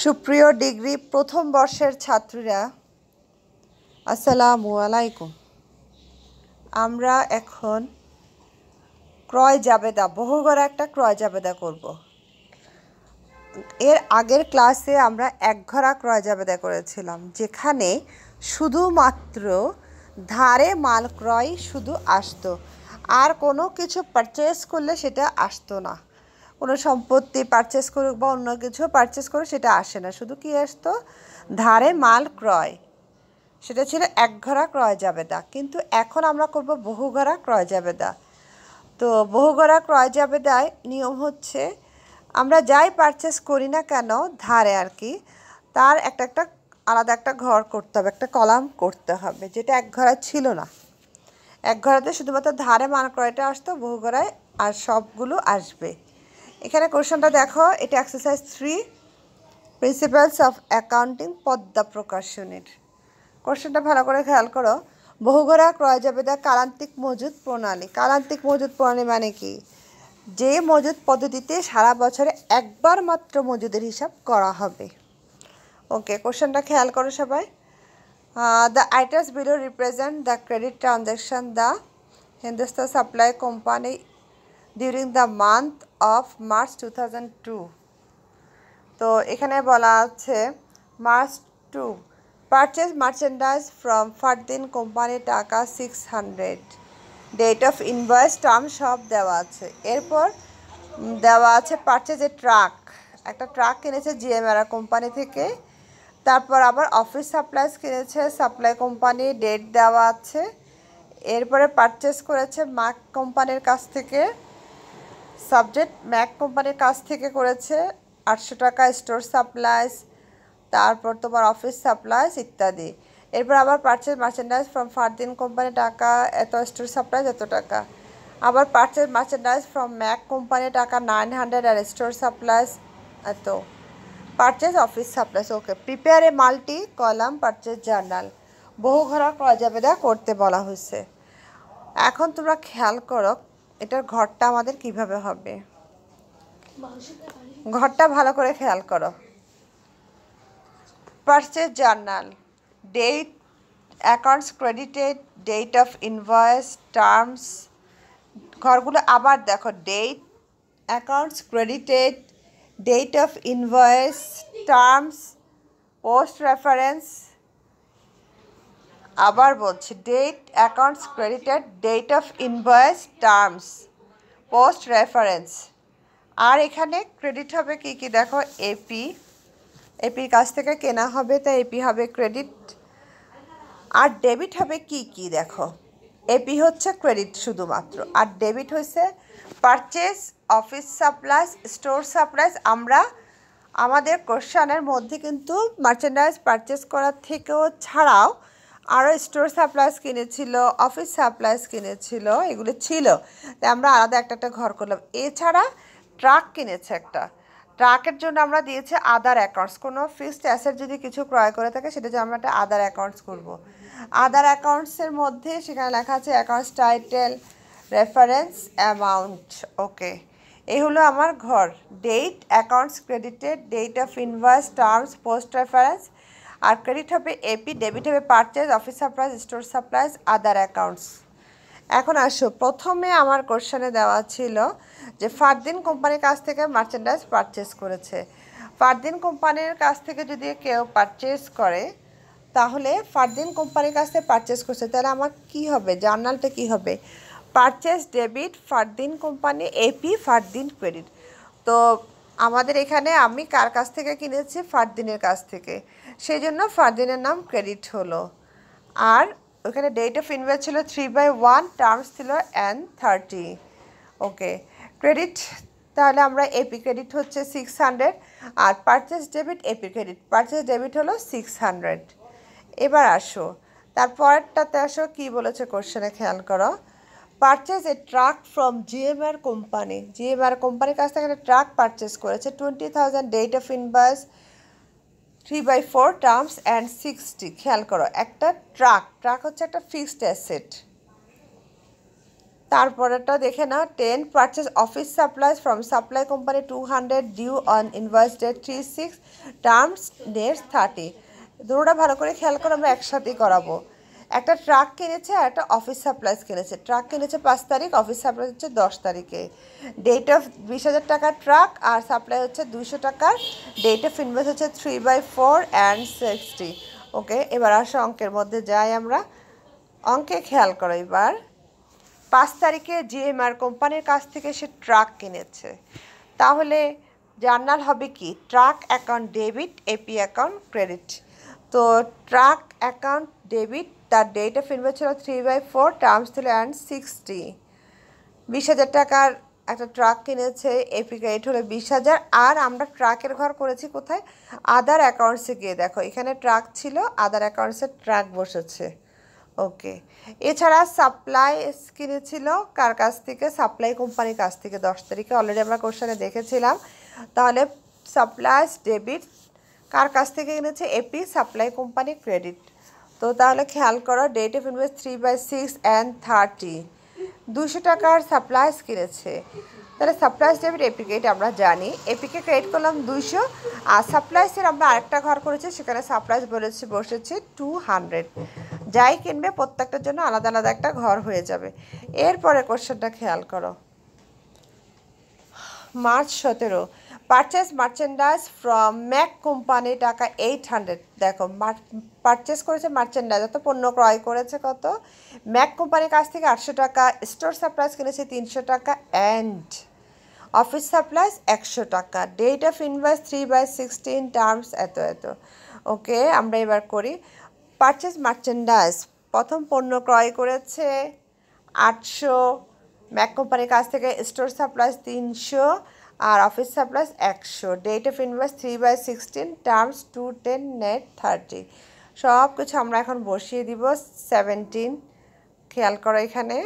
সুপ্রিয় ডিগ্রি প্রথম বর্ষের ছাত্রীরা আসসালামু আলাইকুম আমরা এখন ক্রয় জাবেদা বহুগড় একটা ক্রয় জাবেদা করব। এর আগের ক্লাসে আমরা একঘরা ক্রয় জাবেদা করেছিলাম যেখানে শুধুমাত্র ধারে মাল ক্রয় শুধু আসতো আর কোনো কিছু পারচেস করলে সেটা আসতো না কোনো সম্পত্তি পারচেস করুক বা অন্য কিছু পারচেস করুক সেটা আসে না শুধু কি আসতো ধারে মাল ক্রয় সেটা ছিল এক ঘোড়া ক্রয় যাবে দা কিন্তু এখন আমরা করব বহু ঘোড়া ক্রয় যাবে দা তো বহু ঘোড়া ক্রয় যাবে দায় নিয়ম হচ্ছে আমরা যাই পারচেস করি না কেন ধারে আর কি তার একটা একটা আলাদা একটা ঘর করতে হবে একটা কলাম করতে হবে যেটা এক ঘোড়া ছিল না এক ঘোড়াতে শুধুমাত্র ধারে মাল ক্রয়টা আসতো বহু ঘোড়ায় আর সবগুলো আসবে এখানে কোয়েশনটা দেখো এটা exercise three principles of accounting Padma প্রকাশনীর কোয়েশনটা ভালো করে খেয়াল করো বহুঘরা ক্রয় যাবে জাবেদা কালান্তিক মজুদ প্রণালী কালান্তিক মজুদ প্রণালী মানে কি যে মজুদ পদ্ধতিতে সারা বছরে একবার মাত্র মজুদের হিসাব করা হবে ওকে কোশ্চেনটা খেয়াল করো সবাই the items below represent the credit transaction the Hindustan supply company during the month of March two two তো এখানে বলা আছে March two purchase merchandise from Fardin company টাকা six hundred date of invoice term সব দেওয়া আছে এরপর দেওয়া আছে পারচেজে ট্রাক একটা ট্রাক কিনেছে জিএমআরা কোম্পানি থেকে তারপর আবার অফিস সাপ্লাইস কিনেছে সাপ্লাই কোম্পানি ডেট দেওয়া আছে এরপরে পারচেস করেছে মাক কোম্পানির কাছ থেকে সাবজেক্ট ম্যাক কোম্পানির কাছ থেকে করেছে আটশো টাকা স্টোর সাপ্লাইস তারপর তোমার অফিস সাপ্লাইস ইত্যাদি এরপর আবার purchase merchandise from Fardin company টাকা এত স্টোর সাপ্লাইজ এত টাকা আবার purchase merchandise from Mac company টাকা নাইন হান্ড্রেড আর স্টোর সাপ্লাইজ এত purchase office supplies okay prepare a multi column purchase journal বহু ঘরা ক্রয় করতে বলা হয়েছে এখন তোমরা খেয়াল করো এটার ঘরটা আমাদের কিভাবে হবে ঘরটা ভালো করে খেয়াল করো purchase journal date accounts credited date of invoice terms ঘরগুলো আবার দেখো date accounts credited date of invoice terms post reference আবার বলছি date accounts credited date of invoice terms post reference আর এখানে ক্রেডিট হবে কি কি দেখো এপি এপির কাছ থেকে কেনা হবে তাই এপি হবে ক্রেডিট আর ডেবিট হবে কি কি দেখো এপি হচ্ছে ক্রেডিট শুধুমাত্র আর ডেবিট হচ্ছে purchase office supplies store supplies আমরা আমাদের কোশ্চানের মধ্যে কিন্তু মার্চেন্ডাইজ পারচেস করার থেকেও ছাড়াও আরও স্টোর সাপ্লাইস কিনেছিল অফিস সাপ্লাইস কিনেছিল এগুলো ছিল তাই আমরা আলাদা একটা একটা ঘর করলাম এছাড়া ট্রাক কিনেছে একটা ট্রাকের জন্য আমরা দিয়েছি আদার অ্যাকাউন্টস কোনো ফিক্সড অ্যাসেট যদি কিছু ক্রয় করে থাকে সেটা আমরা একটা আদার অ্যাকাউন্টস করব। আদার অ্যাকাউন্টসের মধ্যে সেখানে লেখা আছে accounts title reference amount okay এই হলো আমার ঘর date accounts credited date of invoice terms post reference আর ক্রেডিট হবে এপি ডেবিট হবে purchase office supplies store supplies other accounts এখন আসো প্রথমে আমার কোশ্চানে দেওয়া ছিল যে ফারদিন কোম্পানির কাছ থেকে মার্চেন্ডাইজ পারচেস করেছে ফারদিন কোম্পানির কাছ থেকে যদি কেউ পারচেস করে তাহলে ফারদিন কোম্পানির কাছ থেকে পারচেস করছে তাহলে আমার কি হবে জার্নালটা কি হবে purchase debit Fardin company AP Fardin credit তো আমাদের এখানে আমি কার কাছ থেকে কিনেছি ফারদিনের কাছ থেকে সেই জন্য ফারদিনের নাম ক্রেডিট হলো আর ওখানে ডেট অফ ইনভেস্ট ছিল থ্রি বাই ওয়ান টার্মস ছিল অ্যান্ড থার্টি ওকে ক্রেডিট তাহলে আমরা এপি ক্রেডিট হচ্ছে সিক্স হান্ড্রেড আর purchase debit AP credit purchase debit হলো সিক্স হান্ড্রেড এবার আসো তারপরটাতে আসো কি বলেছে কোশ্চেনে খেয়াল করো purchase a truck from GMR company GMR কোম্পানির কাছ থেকে একটা ট্রাক পারচেজ করেছে twenty thousand date of invoice three by four terms and sixty খেয়াল করো একটা ট্রাক ট্রাক হচ্ছে একটা ফিক্সড অ্যাসেট তারপরেটা দেখে না ten purchase office supplies from supply company two hundred due on invoice date three six terms date thirty দুটোটা ভালো করে খেয়াল করে আমরা একসাথেই করাবো একটা ট্রাক কিনেছে আর একটা অফিস সাপ্লাইজ কিনেছে ট্রাক কিনেছে পাঁচ তারিখ অফিস সাপ্লাইজ হচ্ছে দশ তারিখে ডেট অফ বিশ হাজার টাকার ট্রাক আর সাপ্লাই হচ্ছে দুইশো টাকার ডেট অফ ইনভেস্ট হচ্ছে three by four and sixty okay এবার আসো অঙ্কের মধ্যে যাই আমরা অঙ্কে খেয়াল করো এবার পাঁচ তারিখে জিএমআর কোম্পানির কাছ থেকে সে ট্রাক কিনেছে তাহলে জার্নাল হবে কি truck account debit AP account credit তো ট্রাক অ্যাকাউন্ট ডেবিট তার ডেটে ফিরবে ছিল থ্রি বাই ফোর টার্মস ছিল অ্যান্ড সিক্সটি বিশ হাজার টাকার একটা ট্রাক কিনেছে এপি ক্রেডিট হলো বিশ হাজার আর আমরা ট্রাকের ঘর করেছি কোথায় আদার অ্যাকাউন্টসে গিয়ে দেখো এখানে ট্রাক ছিল আদার অ্যাকাউন্টসে ট্রাক বসেছে ওকে এছাড়া সাপ্লাই কিনেছিল কার কাছ থেকে সাপ্লাই কোম্পানির কাছ থেকে দশ তারিখে অলরেডি আমরা কোশ্চেনে দেখেছিলাম তাহলে সাপ্লাইস ডেবিট কার কাছ থেকে কিনেছে এপি সাপ্লাই কোম্পানি ক্রেডিট তো তাহলে খেয়াল করো date of invoice three by six and thirty দুশো টাকার সাপ্লাইস কিনেছে তাহলে সাপ্লাইস ডেবিট এপিকেট আমরা জানি এপিকে ক্রেডিট করলাম দুইশো আর সাপ্লাইসের আমরা আরেকটা ঘর করেছি সেখানে সাপ্লাইস বলেছি বসেছে টু হান্ড্রেড যাই কিনবে প্রত্যেকটার জন্য আলাদা আলাদা একটা ঘর হয়ে যাবে এরপরে কোশ্চেনটা খেয়াল করো মার্চ সতেরো purchase merchandise from Mac company টাকা এইট হান্ড্রেড দেখো পারচেস করেছে মার্চেন্ডাইজ অত পণ্য ক্রয় করেছে কত ম্যাক কোম্পানির কাছ থেকে আটশো টাকা স্টোর সাপ্লাইজ কিনেছে তিনশো টাকা অ্যান্ড অফিস সাপ্লাইজ একশো টাকা date of invoice three by sixteen terms এত এত ওকে আমরা এবার করি পারচেস মার্চেন্ডাইজ প্রথম পণ্য ক্রয় করেছে আটশো ম্যাক কোম্পানির কাছ থেকে স্টোর সাপ্লাইজ তিনশো আর অফিস সাপ্লাস একশো date of invoice three by sixteen terms two ten net thirty সব কিছু আমরা এখন বসিয়ে দিব সেভেন্টিন খেয়াল করো এখানে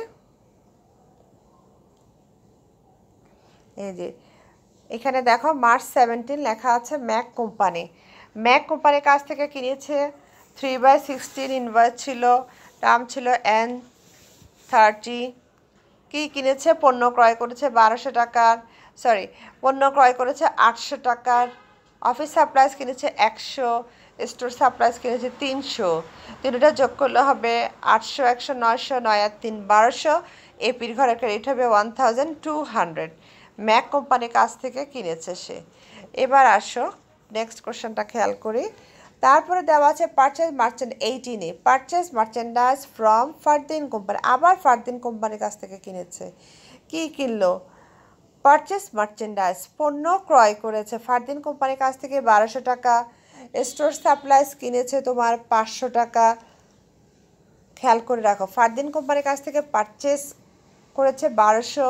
এই যে এখানে দেখো মার্চ সেভেন্টিন লেখা আছে ম্যাক কোম্পানি ম্যাক কোম্পানির কাছ থেকে কিনেছে থ্রি বাই সিক্সটিন ইনভার্স ছিল টার্ম ছিল এন থার্টি কি কিনেছে পণ্য ক্রয় করেছে বারোশো টাকার সরি পণ্য ক্রয় করেছে আটশো টাকার অফিস সাপ্লাইস কিনেছে একশো স্টোর সাপ্লাইস কিনেছে তিনশো তিনটা যোগ করলে হবে আটশো একশো নয়শো নয় আর তিন বারোশো এপির ঘরে ক্রেডিট হবে one thousand two hundred Mac কোম্পানির কাছ থেকে কিনেছে সে এবার আসো নেক্সট কোশ্চেনটা খেয়াল করি তারপরে দেওয়া আছে পারচেস মার্চেন্ট এইটিনে purchase merchandise from Fardin company আবার ফারদিন কোম্পানির কাছ থেকে কিনেছে কি কিনলো পারচেস মার্চেন্ডাইজ পণ্য ক্রয় করেছে ফারদিন কোম্পানির কাছ থেকে বারোশো টাকা স্টোর সাপ্লাইজ কিনেছে তোমার পাঁচশো টাকা খেয়াল করে রাখো ফারদিন কোম্পানির কাছ থেকে পারচেস করেছে বারোশো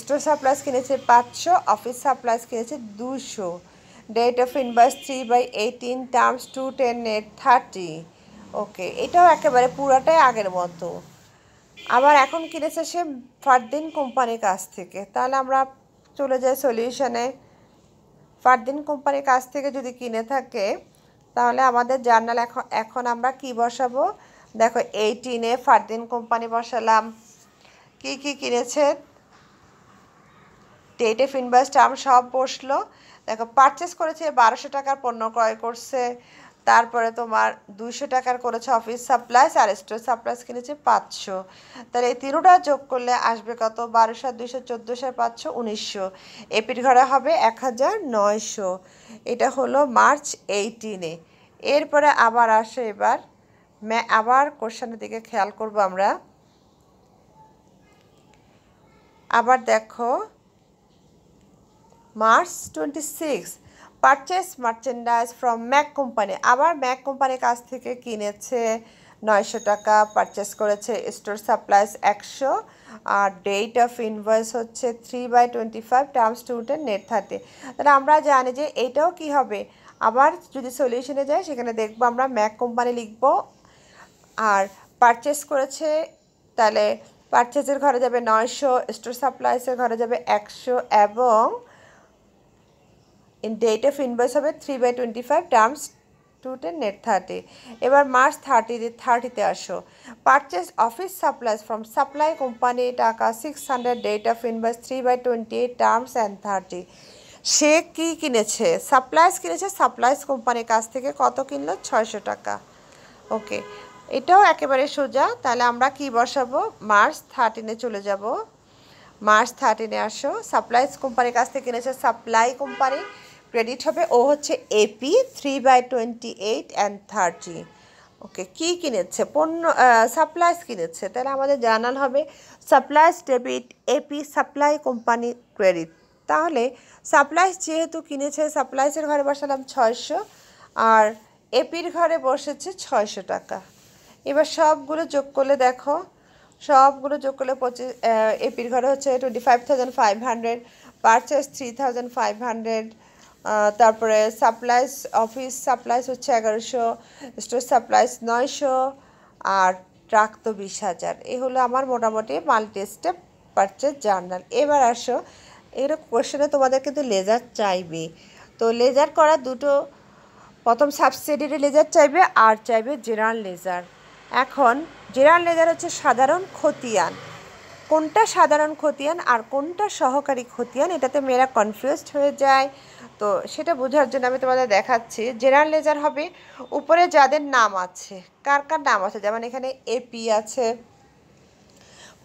স্টোর সাপ্লাইস কিনেছে পাঁচশো অফিস সাপ্লাইস কিনেছে দুশো date of invoice three by eighteen terms two ten net thirty okay এটাও একেবারে পুরাটাই আগের মতো আবার এখন কিনেছে সে ফারদিন কোম্পানির কাছ থেকে তাহলে আমরা চলে যাই সলিউশনে ফারদিন কোম্পানির কাছ থেকে যদি কিনে থাকে তাহলে আমাদের জার্নাল এখন এখন আমরা কি বসাবো দেখো এইটিনে ফারদিন কোম্পানি বসালাম কি কি কিনেছে ডেট অফ ইনভার্স টার্ম সব বসলো দেখো পারচেস করেছে বারোশো টাকার পণ্য ক্রয় করছে তারপরে তোমার দুইশো টাকার করেছে অফিস সাপ্লাইস আর স্টোর সাপ্লাইস কিনেছে পাঁচশো তাহলে এই তিনোটা যোগ করলে আসবে কত বারোশো দুইশো চোদ্দোশো পাঁচশো উনিশশো এপির ঘরে হবে এক হাজার নয়শো এটা হলো মার্চ এইটিনে এরপরে আবার আসে এবার ম্যা আবার কোশ্চানের দিকে খেয়াল করব আমরা আবার দেখো March twenty six purchase merchandise from Mac company আবার ম্যাক কোম্পানির কাছ থেকে কিনেছে নয়শো টাকা পারচেস করেছে স্টোর সাপ্লাইস একশো আর ডেট অফ ইনভয়েস হচ্ছে three by twenty five terms two ten net thirty তাহলে আমরা জানি যে এটাও কি হবে আবার যদি সলিউশনে যাই সেখানে দেখব আমরা ম্যাক কোম্পানি লিখব আর পারচেস করেছে তাহলে পারচেসের ঘরে যাবে নয়শো স্টোর সাপ্লাইসের ঘরে যাবে একশো এবং ইন ডেট অফ ইনভয়েস হবে three by twenty five terms two ten net thirty এবার মার্চ থার্টি থার্টিতে আসো purchase office supplies from supply company টাকা six hundred date of invoice three by twenty eight terms and thirty সে কী কিনেছে supplies কিনেছে supplies কোম্পানির কাছ থেকে কত কিনলো ছয়শো টাকা ওকে এটাও একেবারে সোজা তাহলে আমরা কি বসাবো মার্চ থার্টিনে চলে যাব মার্চ থার্টিনে আসো সাপ্লাইস কোম্পানির কাছ থেকে কিনেছে সাপ্লাই কোম্পানি ক্রেডিট হবে ও হচ্ছে AP three by twenty eight and thirty okay কি কিনেছে পণ্য সাপ্লাইস কিনেছে তাহলে আমাদের জানান হবে supplies debit AP supply company credit তাহলে সাপ্লাইস যেহেতু কিনেছে সাপ্লাইসের ঘরে বসালাম ছয়শো আর এপির ঘরে বসেছে ছয়শো টাকা এবার সবগুলো যোগ করলে দেখো সবগুলো যোগ করলে পঁচিশ এপির ঘরে হচ্ছে twenty five thousand five hundred purchase three thousand five hundred তারপরে সাপ্লাইস অফিস সাপ্লাইস হচ্ছে এগারোশো স্টোর সাপ্লাইস নয়শো আর ট্রাক তো বিশ হাজার এ হলো আমার মোটামুটি মাল্টি স্টেপ পারচেস জার্নাল এবার আসো এগুলো কোশ্চেনে তোমাদের কিন্তু লেজার চাইবে তো লেজার করা দুটো প্রথম সাবসিডিরি লেজার চাইবে আর চাইবে জেনারেল লেজার এখন জেনারেল লেজার হচ্ছে সাধারণ খতিয়ান কোনটা সাধারণ খতিয়ান আর কোনটা সহকারী খতিয়ান এটাতে মেয়েরা কনফিউজড হয়ে যায় তো সেটা বোঝার জন্য আমি তোমাদের দেখাচ্ছি জেনারেল লেজার হবে উপরে যাদের নাম আছে কার কার নাম আছে যেমন এখানে এপি আছে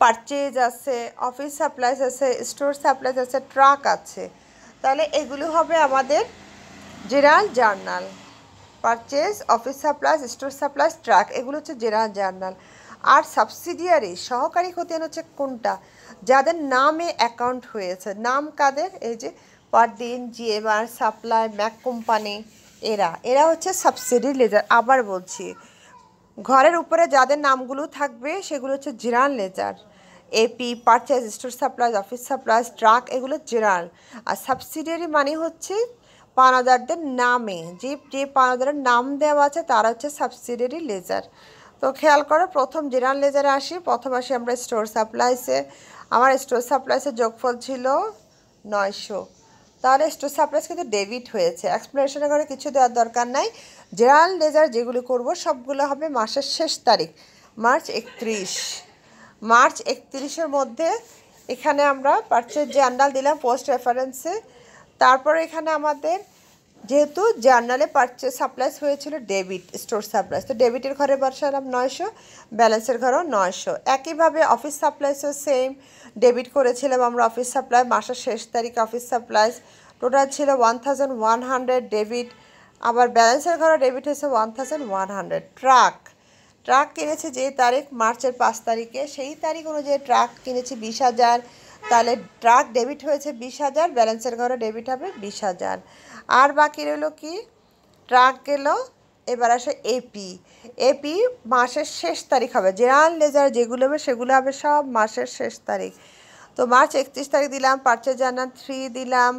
পারচেজ আছে অফিস সাপ্লাইস আছে স্টোর সাপ্লাইস আছে ট্রাক আছে তাহলে এগুলো হবে আমাদের general journal purchase office supplies store supplies truck এগুলো হচ্ছে জেনারেল জার্নাল আর সাবসিডিয়ারি সহকারী খতিয়ান হচ্ছে কোনটা যাদের নামে অ্যাকাউন্ট হয়েছে নাম কাদের এই যে Fardin GMR supply Mac company এরা এরা হচ্ছে সাবসিডি লেজার আবার বলছি ঘরের উপরে যাদের নামগুলো থাকবে সেগুলো হচ্ছে জিরান ledger AP purchase store supply office supplies truck এগুলো জেনারেল আর সাবসিডিয়ারি মানে হচ্ছে পানাদারদের নামে যে যে পানাদারের নাম দেওয়া আছে তারা হচ্ছে সাবসিডিয়ারি লেজার তো খেয়াল করো প্রথম জিরান লেজারে আসি প্রথম আসি আমরা স্টোর সাপ্লাইসে আমার স্টোর সাপ্লাইসের যোগফল ছিল নয়শো তাহলে স্টোর সাপ্লাইস কিন্তু ডেবিট হয়েছে এক্সপ্লেনেশনে করে কিছু দেওয়ার দরকার নাই জেনারেল লেজার যেগুলো করব সবগুলো হবে মাসের শেষ তারিখ মার্চ একত্রিশ মার্চ একত্রিশের মধ্যে এখানে আমরা পার্চেস যে আন্ডাল দিলাম পোস্ট রেফারেন্সে তারপরে এখানে আমাদের যেহেতু জার্নালে পার্চেস সাপ্লাইস হয়েছিল ডেবিট স্টোর সাপ্লাইস তো ডেবিটের ঘরে বসালাম নয়শো ব্যালেন্সের ঘরেও নয়শো একইভাবে অফিস সাপ্লাইসও সেম ডেবিট করেছিলাম আমরা অফিস সাপ্লাই মাসের শেষ তারিখ অফিস সাপ্লাইস টোটাল ছিল one thousand one hundred debit আবার ব্যালেন্সের ঘরে ডেবিট হয়েছে one thousand one hundred truck truck কিনেছে যে তারিখ মার্চের পাঁচ তারিখে সেই তারিখ অনুযায়ী ট্রাক কিনেছি বিশ হাজার তাহলে ট্রাক ডেবিট হয়েছে বিশ হাজার ব্যালেন্সের ঘরে ডেবিট হবে বিশ হাজার আর বাকি রইল কি ট্রাক গেল এবার আসে এপি এপি মাসের শেষ তারিখ হবে জেনারেল লেজার যেগুলো হবে সেগুলো হবে সব মাসের শেষ তারিখ তো মার্চ একত্রিশ তারিখ দিলাম পার্চেস জানান থ্রি দিলাম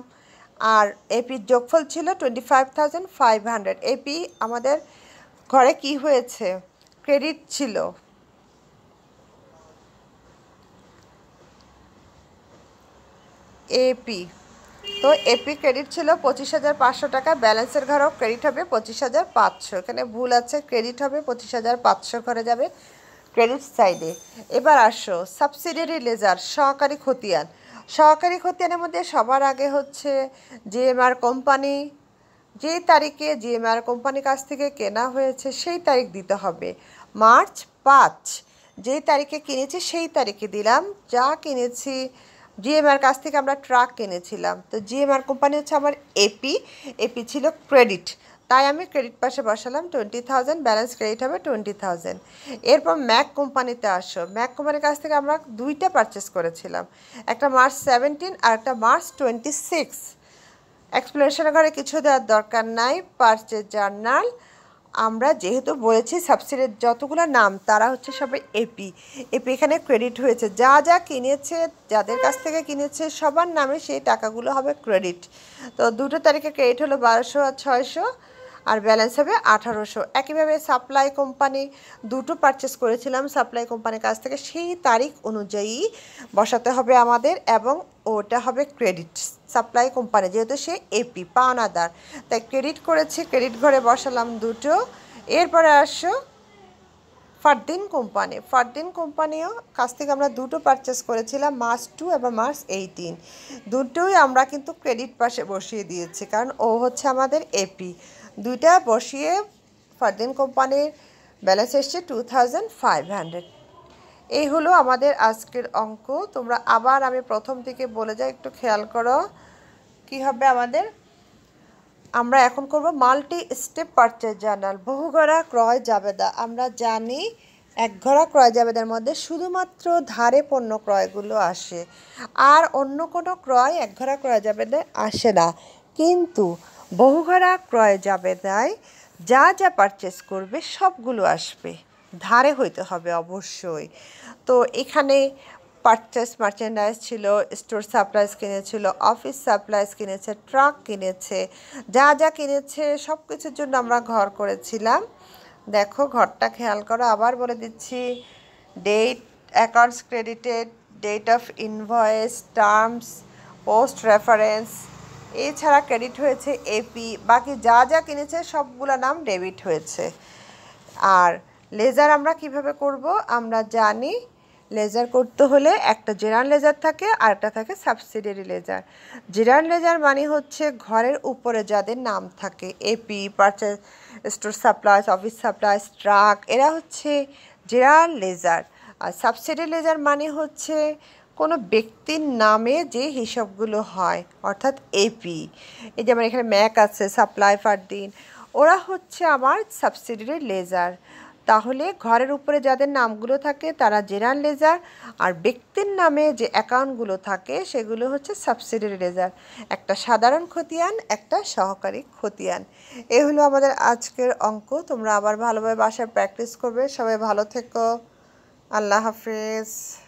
আর এপির যোগফল ছিল twenty five thousand five hundred AP আমাদের ঘরে কি হয়েছে ক্রেডিট ছিল এপি তো এপি ক্রেডিট ছিল পঁচিশ হাজার পাঁচশো টাকা ব্যালেন্সের ঘরেও ক্রেডিট হবে পঁচিশ হাজার পাঁচশো এখানে ভুল আছে ক্রেডিট হবে পঁচিশ হাজার পাঁচশো ঘরে যাবে ক্রেডিট সাইডে এবার আসো সাবসিডিয়ারি লেজার সহকারী খতিয়ান সহকারী খতিয়ানের মধ্যে সবার আগে হচ্ছে জিএমআর কোম্পানি যে তারিখে জিএমআর কোম্পানির কাছ থেকে কেনা হয়েছে সেই তারিখ দিতে হবে মার্চ পাঁচ যে তারিখে কিনেছি সেই তারিখে দিলাম যা কিনেছি জিএমআর কাছ থেকে আমরা ট্রাক কিনেছিলাম তো জিএমআর কোম্পানি হচ্ছে আমার এপি এপি ছিল ক্রেডিট তাই আমি ক্রেডিট পাশে বসালাম টোয়েন্টি থাউজেন্ড ব্যালেন্স ক্রেডিট হবে টোয়েন্টি থাউজেন্ড এরপর ম্যাক কোম্পানিতে আসো ম্যাক কোম্পানির কাছ থেকে আমরা দুইটা পারচেস করেছিলাম একটা মার্চ সেভেন্টিন আর একটা মার্চ টোয়েন্টি সিক্স এক্সপ্লেনেশন ঘরে কিছু দেওয়ার দরকার নাই পারচেস জার্নাল আমরা যেহেতু বলেছি সাবসিডির যতগুলো নাম তারা হচ্ছে সবাই এপি এপি এখানে ক্রেডিট হয়েছে যা যা কিনেছে যাদের কাছ থেকে কিনেছে সবার নামে সেই টাকাগুলো হবে ক্রেডিট তো দুটো তারিখে ক্রেডিট হলো বারোশো আর ছয়শো আর ব্যালেন্স হবে আঠারোশো একইভাবে সাপ্লাই কোম্পানি দুটো পারচেস করেছিলাম সাপ্লাই কোম্পানির কাছ থেকে সেই তারিখ অনুযায়ী বসাতে হবে আমাদের এবং ওটা হবে ক্রেডিট সাপ্লাই কোম্পানি যেহেতু সে এপি পাওনাদার তাই ক্রেডিট করেছে ক্রেডিট ঘরে বসালাম দুটো এরপরে আসো ফারদিন কোম্পানি ফারদিন কোম্পানিও কাছ থেকে আমরা দুটো পারচেস করেছিলাম মার্চ টু এবং মার্চ এইটিন দুটোই আমরা কিন্তু ক্রেডিট পাশে বসিয়ে দিয়েছি কারণ ও হচ্ছে আমাদের এপি দুইটা বসিয়ে ফারদিন কোম্পানির ব্যালেন্স এসছে টু থাউজেন্ড ফাইভ হান্ড্রেড এই হলো আমাদের আজকের অঙ্ক তোমরা আবার আমি প্রথম থেকে বলে যাই একটু খেয়াল করো কি হবে আমাদের আমরা এখন করব মাল্টি স্টেপ পার্চেজ জার্নাল বহুঘরা ক্রয় দা আমরা জানি এক ঘরা ক্রয় জাবেদার মধ্যে শুধুমাত্র ধারে পণ্য ক্রয়গুলো আসে আর অন্য কোনো ক্রয় এক ঘরা ক্রয় জাবেদায় আসে না কিন্তু বহুঘরা ক্রয় যাবেদায় যা যা পারচেস করবে সবগুলো আসবে ধারে হইতে হবে অবশ্যই তো এখানে পারচেস মার্চেন্ডাইজ ছিল স্টোর সাপ্লাইজ কিনেছিল অফিস সাপ্লাইজ কিনেছে ট্রাক কিনেছে যা যা কিনেছে সব কিছুর জন্য আমরা ঘর করেছিলাম দেখো ঘরটা খেয়াল করো আবার বলে দিচ্ছি date accounts credited date of invoice terms post reference এছাড়া ক্রেডিট হয়েছে এপি বাকি যা যা কিনেছে সবগুলো নাম ডেবিট হয়েছে আর লেজার আমরা কিভাবে করব আমরা জানি লেজার করতে হলে একটা জেরান লেজার থাকে আর একটা থাকে সাবসিডিয়ারি লেজার জেরান লেজার মানে হচ্ছে ঘরের উপরে যাদের নাম থাকে AP purchase store supplies office supplies truck এরা হচ্ছে জেরান লেজার আর সাবসিডি লেজার মানে হচ্ছে কোনো ব্যক্তির নামে যে হিসাবগুলো হয় অর্থাৎ এপি এই যেমন এখানে ম্যাক আছে সাপ্লাই ফার দিন ওরা হচ্ছে আমার সাবসিডিয়ারি লেজার তাহলে ঘরের উপরে যাদের নামগুলো থাকে তারা জেরান লেজার আর ব্যক্তির নামে যে অ্যাকাউন্টগুলো থাকে সেগুলো হচ্ছে সাবসিডারি লেজার একটা সাধারণ খতিয়ান একটা সহকারী খতিয়ান এ হলো আমাদের আজকের অঙ্ক তোমরা আবার ভালোভাবে বাসায় প্র্যাকটিস করবে সবাই ভালো থেকো আল্লাহ হাফেজ